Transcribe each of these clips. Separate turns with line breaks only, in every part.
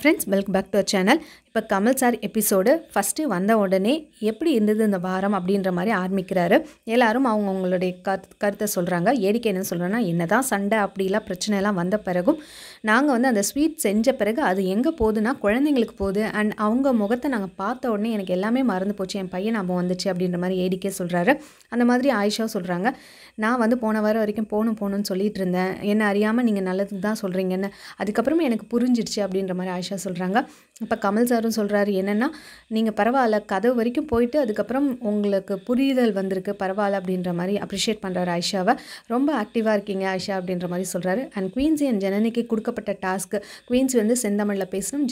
Friends, welcome back to our channel. இப்போ Kamal sir episode first வந்த உடனே எப்படி இருந்தது இந்த வாரம் அப்படின்ற மாதிரி ஆரம்பிக்கிறாரு எல்லாரும் அவங்க அவங்களுடைய கருத்தை சொல்கிறாங்க ஏடிக்கை என்ன சொல்கிறேன்னா என்ன தான் சண்டை அப்படிலாம் பிரச்சனைலாம் வந்த பிறகும் நாங்கள் வந்து அந்த ஸ்வீட் செஞ்ச பிறகு அது எங்கே போகுதுன்னா குழந்தைங்களுக்கு போகுது அண்ட் அவங்க முகத்தை நாங்கள் பார்த்த உடனே எனக்கு எல்லாமே மறந்து போச்சு என் பையன் ஞாபகம் வந்துச்சு அப்படின்ற மாதிரி ஏடிக்கே சொல்கிறாரு அந்த மாதிரி ஆயிஷாவும் சொல்கிறாங்க நான் வந்து போன வாரம் வரைக்கும் போகணும் போகணும்னு சொல்லிட்டு இருந்தேன் என்ன அறியாமல் நீங்கள் நல்லதுக்கு தான் சொல்கிறீங்கன்னு அதுக்கப்புறமே எனக்கு புரிஞ்சிடுச்சு அப்படின்ற மாதிரி ஆயிஷா சொல்கிறாங்க இப்போ கமல் சார் ஆத்தரும் சொல்கிறாரு என்னென்னா நீங்கள் பரவாயில்ல கதவு வரைக்கும் போயிட்டு அதுக்கப்புறம் உங்களுக்கு புரிதல் வந்திருக்கு பரவாயில்ல அப்படின்ற மாதிரி அப்ரிஷியேட் பண்ணுறாரு ஆயிஷாவை ரொம்ப ஆக்டிவாக இருக்கீங்க ஆயிஷா அப்படின்ற மாதிரி சொல்கிறாரு அண்ட் குவீன்ஸி அண்ட் ஜனனிக்கு கொடுக்கப்பட்ட டாஸ்க்கு குவீன்ஸ் வந்து செந்தமிழில் பேசணும்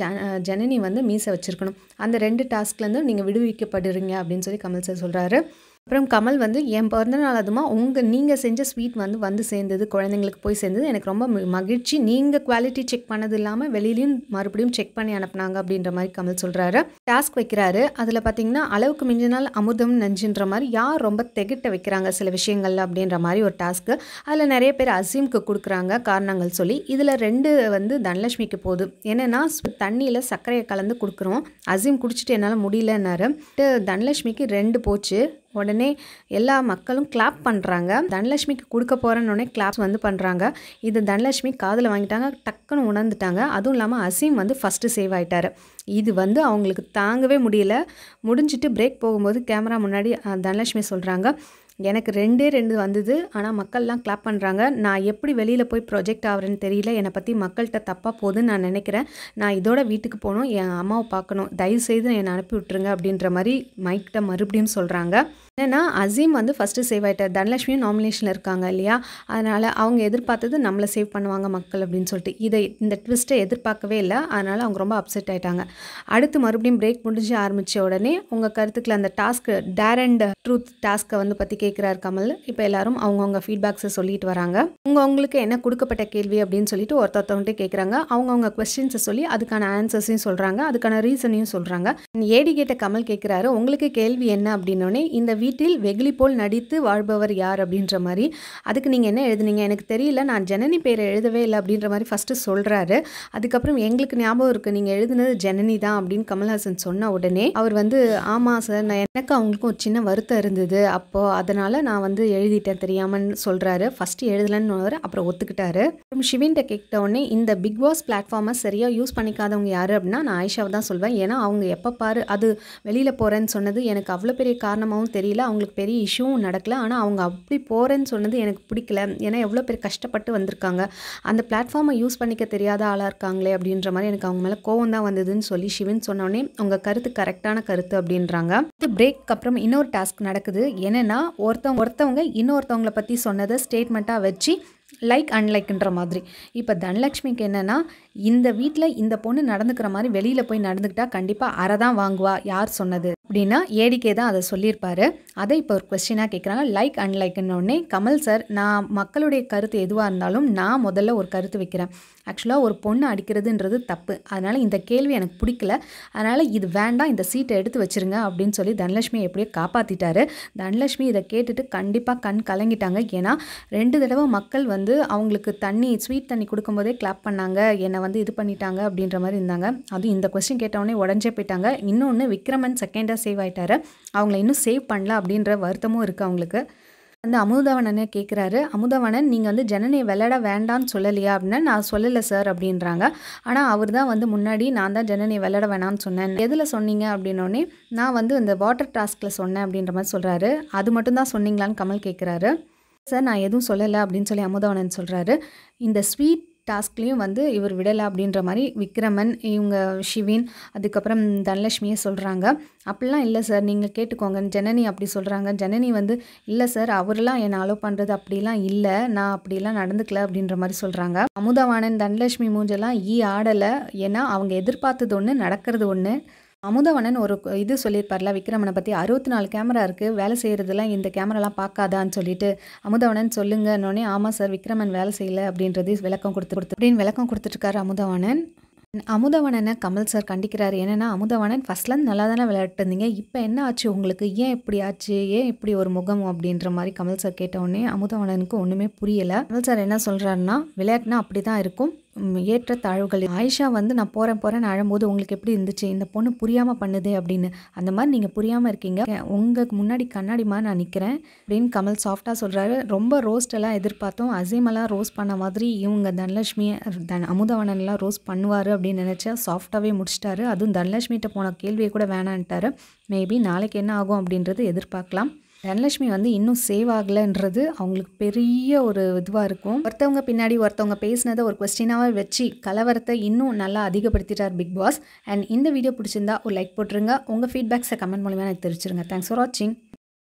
ஜனனி வந்து மீசை வச்சுருக்கணும் அந்த ரெண்டு டாஸ்க்லேருந்து நீங்கள் விடுவிக்கப்படுறீங்க அப்படின்னு சொல்லி கமல் சார் சொல்கிறாரு அப்புறம் கமல் வந்து என் பிறந்த நாள் அதுமா உங்கள் நீங்கள் செஞ்ச ஸ்வீட் வந்து வந்து சேர்ந்தது குழந்தைங்களுக்கு போய் சேர்ந்தது எனக்கு ரொம்ப மகிழ்ச்சி நீங்கள் குவாலிட்டி செக் பண்ணது இல்லாமல் வெளியிலையும் மறுபடியும் செக் பண்ணி அனுப்புனாங்க அப்படின்ற மாதிரி கமல் சொல்கிறாரு டாஸ்க் வைக்கிறாரு அதில் பார்த்தீங்கன்னா அளவுக்கு மிஞ்சினால் அமுதம் நஞ்சுன்ற மாதிரி யார் ரொம்ப திகட்ட வைக்கிறாங்க சில விஷயங்கள் அப்படின்ற மாதிரி ஒரு டாஸ்க்கு அதில் நிறைய பேர் அசீம்க்கு கொடுக்குறாங்க காரணங்கள் சொல்லி இதில் ரெண்டு வந்து தனலட்சுமிக்கு போகுது என்னென்னா தண்ணியில் சர்க்கரையை கலந்து கொடுக்குறோம் அசீம் குடிச்சிட்டு என்னால் முடியலன்னாரு தனலட்சுமிக்கு ரெண்டு போச்சு உடனே எல்லா மக்களும் கிளாப் பண்ணுறாங்க தனலட்சுமிக்கு கொடுக்க போகிறேன்னு கிளாப்ஸ் வந்து பண்ணுறாங்க இது தனலட்சுமி காதில் வாங்கிட்டாங்க டக்குன்னு உணர்ந்துட்டாங்க அதுவும் இல்லாமல் அசீம் வந்து ஃபஸ்ட்டு சேவ் ஆகிட்டார் இது வந்து அவங்களுக்கு தாங்கவே முடியல முடிஞ்சிட்டு பிரேக் போகும்போது கேமரா முன்னாடி தனலட்சுமி சொல்கிறாங்க எனக்கு ரெண்டே ரெண்டு வந்தது ஆனால் மக்கள்லாம் கிளாப் பண்ணுறாங்க நான் எப்படி வெளியில் போய் ப்ரொஜெக்ட் ஆகிறேன்னு தெரியல என்னை பற்றி மக்கள்கிட்ட தப்பாக போகுதுன்னு நான் நினைக்கிறேன் நான் இதோட வீட்டுக்கு போகணும் என் அம்மாவை பார்க்கணும் தயவுசெய்து என்னை அனுப்பி விட்டுருங்க அப்படின்ற மாதிரி மைக்கிட்ட மறுபடியும் சொல்கிறாங்க என்னென்னா அசீம் வந்து ஃபஸ்ட்டு சேவ் ஆகிட்டார் தனலட்சுமியும் நாமினேஷனில் இருக்காங்க இல்லையா அதனால் அவங்க எதிர்பார்த்தது நம்மளை சேவ் பண்ணுவாங்க மக்கள் அப்படின்னு சொல்லிட்டு இதை இந்த ட்விஸ்ட்டை எதிர்பார்க்கவே இல்லை அதனால் அவங்க ரொம்ப அப்செட் ஆகிட்டாங்க அடுத்து மறுபடியும் பிரேக் முடிஞ்சு ஆரம்பித்த உடனே உங்கள் கருத்துக்களை அந்த டாஸ்க்கு டேர் அண்ட் ட்ரூத் டாஸ்க்கை வந்து பற்றி கேட்குறாரு கமல் இப்போ எல்லாரும் அவங்கவுங்க ஃபீட்பேக்ஸை சொல்லிட்டு வராங்க உங்கள் உங்களுக்கு என்ன கொடுக்கப்பட்ட கேள்வி அப்படின்னு சொல்லிட்டு ஒருத்தொருத்தவங்கள்ட்ட கேட்குறாங்க அவங்கவுங்க கொஸ்டின்ஸை சொல்லி அதுக்கான ஆன்சர்ஸையும் சொல்கிறாங்க அதுக்கான ரீசனையும் சொல்கிறாங்க ஏடி கேட்ட கமல் கேட்குறாரு உங்களுக்கு கேள்வி என்ன அப்படின்னோடனே இந்த வீடியோ வீட்டில் வெகுளி போல் நடித்து வாழ்பவர் யார் அப்படின்ற மாதிரி அதுக்கு நீங்கள் என்ன எழுதுனீங்க எனக்கு தெரியல நான் ஜனனி பேரை எழுதவே இல்லை அப்படின்ற மாதிரி ஃபஸ்ட்டு சொல்கிறாரு அதுக்கப்புறம் எங்களுக்கு ஞாபகம் இருக்குது நீங்கள் எழுதுனது ஜனனி தான் அப்படின்னு கமல்ஹாசன் சொன்ன உடனே அவர் வந்து ஆமாம் சார் நான் எனக்கு அவங்களுக்கும் ஒரு சின்ன வருத்தம் இருந்தது அப்போது அதனால் நான் வந்து எழுதிட்டேன் தெரியாமன்னு சொல்கிறாரு ஃபஸ்ட்டு எழுதலன்னு அப்புறம் ஒத்துக்கிட்டாரு அப்புறம் ஷிவின்ட்ட கேட்ட உடனே இந்த பிக் பாஸ் பிளாட்ஃபார்மை சரியாக யூஸ் பண்ணிக்காதவங்க யார் அப்படின்னா நான் ஆயிஷாவை தான் சொல்வேன் ஏன்னா அவங்க எப்போ பாரு அது வெளியில் போகிறேன்னு சொன்னது எனக்கு அவ்வளோ பெரிய காரணமாகவும் தெரியல தெரியல அவங்களுக்கு பெரிய இஷ்யூவும் நடக்கல ஆனால் அவங்க அப்படி போகிறேன்னு சொன்னது எனக்கு பிடிக்கல ஏன்னா எவ்வளோ பேர் கஷ்டப்பட்டு வந்திருக்காங்க அந்த பிளாட்ஃபார்மை யூஸ் பண்ணிக்க தெரியாத ஆளாக இருக்காங்களே அப்படின்ற மாதிரி எனக்கு அவங்க மேலே கோவம் தான் வந்ததுன்னு சொல்லி சிவன் சொன்னோடனே உங்கள் கருத்து கரெக்டான கருத்து அப்படின்றாங்க இது பிரேக் அப்புறம் இன்னொரு டாஸ்க் நடக்குது என்னென்னா ஒருத்தவங்க ஒருத்தவங்க இன்னொருத்தவங்களை பற்றி சொன்னதை ஸ்டேட்மெண்ட்டாக வச்சு லைக் அன்லைக்குன்ற மாதிரி இப்போ தனலக்ஷ்மிக்கு என்னென்னா இந்த வீட்டில் இந்த பொண்ணு நடந்துக்கிற மாதிரி வெளியில் போய் நடந்துக்கிட்டால் கண்டிப்பாக அரை தான் வாங்குவா யார் சொன்னது அப்படின்னா ஏடிக்கே தான் அதை சொல்லியிருப்பார் அதை இப்போ ஒரு கொஸ்டினாக கேட்குறாங்க லைக் ஒன்னே கமல் சார் நான் மக்களுடைய கருத்து எதுவாக இருந்தாலும் நான் முதல்ல ஒரு கருத்து வைக்கிறேன் ஆக்சுவலாக ஒரு பொண்ணு அடிக்கிறதுன்றது தப்பு அதனால் இந்த கேள்வி எனக்கு பிடிக்கல அதனால் இது வேண்டாம் இந்த சீட்டை எடுத்து வச்சுருங்க அப்படின்னு சொல்லி தனலட்சுமி எப்படியோ காப்பாற்றிட்டாரு தனலட்சுமி இதை கேட்டுட்டு கண்டிப்பாக கண் கலங்கிட்டாங்க ஏன்னா ரெண்டு தடவை மக்கள் வந்து அவங்களுக்கு தண்ணி ஸ்வீட் தண்ணி கொடுக்கும்போதே கிளாப் பண்ணாங்க என்னை வந்து இது பண்ணிட்டாங்க அப்படின்ற மாதிரி இருந்தாங்க அதுவும் இந்த கொஸ்டின் கேட்டவுடனே உடஞ்சே போயிட்டாங்க இன்னொன்று விக்ரமன் செகண்ட் லைட்டாக சேவ் ஆகிட்டார் அவங்கள இன்னும் சேவ் பண்ணல அப்படின்ற வருத்தமும் இருக்குது அவங்களுக்கு வந்து அமுதவனனே கேட்குறாரு அமுதவனன் நீங்கள் வந்து ஜனனியை விளையாட வேண்டாம்னு சொல்லலையா அப்படின்னா நான் சொல்லலை சார் அப்படின்றாங்க ஆனால் அவர் தான் வந்து முன்னாடி நான் தான் ஜனனியை விளையாட வேணாம்னு சொன்னேன் எதில் சொன்னீங்க அப்படின்னோடனே நான் வந்து இந்த வாட்டர் டாஸ்கில் சொன்னேன் அப்படின்ற மாதிரி சொல்கிறாரு அது மட்டும் தான் சொன்னீங்களான்னு கமல் கேட்குறாரு சார் நான் எதுவும் சொல்லலை அப்படின்னு சொல்லி அமுதவனன் சொல்கிறாரு இந்த ஸ்வீட் டாஸ்க்லேயும் வந்து இவர் விடலை அப்படின்ற மாதிரி விக்ரமன் இவங்க ஷிவின் அதுக்கப்புறம் தனலட்சுமியே சொல்கிறாங்க அப்படிலாம் இல்லை சார் நீங்கள் கேட்டுக்கோங்க ஜனனி அப்படி சொல்கிறாங்க ஜனனி வந்து இல்லை சார் அவரெல்லாம் என்னை அலோ பண்ணுறது அப்படிலாம் இல்லை நான் அப்படிலாம் நடந்துக்கல அப்படின்ற மாதிரி சொல்கிறாங்க அமுதவாணன் தனலட்சுமி மூஞ்செல்லாம் ஈ ஆடலை ஏன்னா அவங்க எதிர்பார்த்தது ஒன்று நடக்கிறது ஒன்று அமுதவனன் ஒரு இது சொல்லியிருப்பார்ல விக்ரமனை பற்றி அறுபத்தி நாலு கேமரா இருக்குது வேலை செய்கிறதுலாம் இந்த கேமராலாம் பார்க்காதான்னு சொல்லிட்டு அமுதவனன் சொல்லுங்கன்னொடனே ஆமாம் சார் விக்ரமன் வேலை செய்யலை அப்படின்றது விளக்கம் கொடுத்து கொடுத்து அப்படின்னு விளக்கம் கொடுத்துட்ருக்காரு அமுதவனன் அமுதவனனை கமல் சார் கண்டிக்கிறார் என்னென்னா அமுதவனன் ஃபஸ்ட்லேருந்து நல்லா தானே விளையாட்டுருந்தீங்க இப்போ என்ன ஆச்சு உங்களுக்கு ஏன் இப்படி ஆச்சு ஏன் இப்படி ஒரு முகம் அப்படின்ற மாதிரி கமல் சார் கேட்டவுடனே அமுதவனனுக்கு ஒன்றுமே புரியலை கமல் சார் என்ன சொல்கிறாருன்னா விளையாட்டுனா அப்படி தான் இருக்கும் ஏற்ற தாழ்வுகள் ஆயிஷா வந்து நான் போகிறேன் போகிறேன் அழும்போது உங்களுக்கு எப்படி இருந்துச்சு இந்த பொண்ணு புரியாமல் பண்ணுது அப்படின்னு அந்த மாதிரி நீங்கள் புரியாமல் இருக்கீங்க உங்களுக்கு முன்னாடி மாதிரி நான் நிற்கிறேன் அப்படின்னு கமல் சாஃப்டாக சொல்கிறாரு ரொம்ப ரோஸ்டெல்லாம் எதிர்பார்த்தோம் அசீமெல்லாம் ரோஸ் பண்ண மாதிரி இவங்க தனலட்சுமி தன் அமுதவனன்லாம் ரோஸ் பண்ணுவார் அப்படின்னு நினச்சா சாஃப்டாகவே முடிச்சிட்டாரு அதுவும் தனலட்சுமிகிட்ட போன கேள்வியை கூட வேணான்ட்டார் மேபி நாளைக்கு என்ன ஆகும் அப்படின்றது எதிர்பார்க்கலாம் தனலட்சுமி வந்து இன்னும் சேவ் ஆகலைன்றது அவங்களுக்கு பெரிய ஒரு இதுவாக இருக்கும் ஒருத்தவங்க பின்னாடி ஒருத்தவங்க பேசினதை ஒரு கொஸ்டினாகவே வச்சு கலவரத்தை இன்னும் நல்லா அதிகப்படுத்திட்டார் பிக் பாஸ் அண்ட் இந்த வீடியோ பிடிச்சிருந்தா ஒரு லைக் போட்டுருங்க உங்கள் ஃபீட்பேக்ஸை கமெண்ட் மூலியமாக எனக்கு தெரிவிச்சிருங்க தேங்க்ஸ் ஃபார் வாட்சிங்